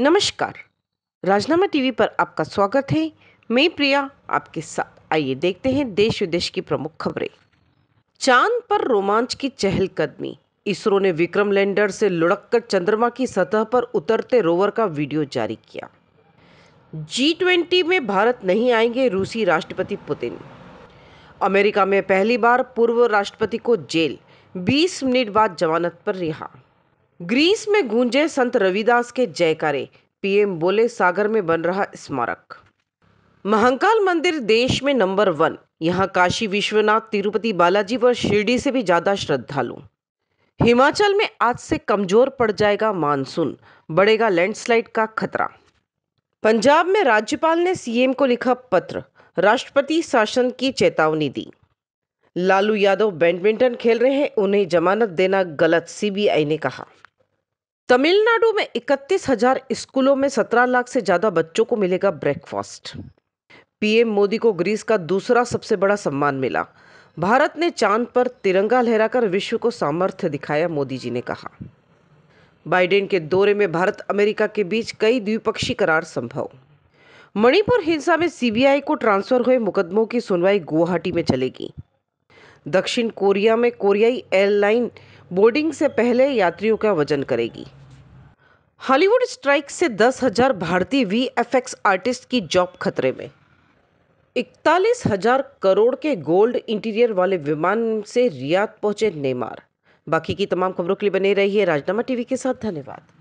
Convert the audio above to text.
नमस्कार राजनामा टीवी पर आपका स्वागत है मैं प्रिया आपके साथ आइए देखते हैं देश विदेश की प्रमुख खबरें चांद पर रोमांच की चहलकदमी इसरो ने विक्रम लैंडर से लुढ़ककर चंद्रमा की सतह पर उतरते रोवर का वीडियो जारी किया जी ट्वेंटी में भारत नहीं आएंगे रूसी राष्ट्रपति पुतिन अमेरिका में पहली बार पूर्व राष्ट्रपति को जेल 20 मिनट बाद जमानत पर रिहा ग्रीस में गूंजे संत रविदास के जयकारे पीएम बोले सागर में बन रहा स्मारक महंकाल मंदिर देश में नंबर वन यहां काशी विश्वनाथ तिरुपति बालाजी व शिरडी से भी ज्यादा श्रद्धालु हिमाचल में आज से कमजोर पड़ जाएगा मानसून बढ़ेगा लैंडस्लाइड का खतरा पंजाब में राज्यपाल ने सीएम को लिखा पत्र राष्ट्रपति शासन की चेतावनी दी लालू यादव बैडमिंटन खेल रहे हैं उन्हें जमानत देना गलत सीबीआई ने कहा तमिलनाडु में इकतीस हजार स्कूलों में सत्रह लाख से ज़्यादा बच्चों को मिलेगा ब्रेकफास्ट पीएम मोदी को ग्रीस का दूसरा सबसे बड़ा सम्मान मिला भारत ने चांद पर तिरंगा लहराकर विश्व को सामर्थ्य दिखाया मोदी जी ने कहा बाइडेन के दौरे में भारत अमेरिका के बीच कई द्विपक्षीय करार संभव मणिपुर हिंसा में सीबीआई को ट्रांसफर हुए मुकदमों की सुनवाई गुवाहाटी में चलेगी दक्षिण कोरिया में कोरियाई एयरलाइन बोर्डिंग से पहले यात्रियों का वजन करेगी हॉलीवुड स्ट्राइक से दस हजार भारतीय वीएफएक्स आर्टिस्ट की जॉब खतरे में इकतालीस हजार करोड़ के गोल्ड इंटीरियर वाले विमान से रियाद पहुंचे नेमार बाकी की तमाम खबरों के लिए बने रहिए राजनामा टीवी के साथ धन्यवाद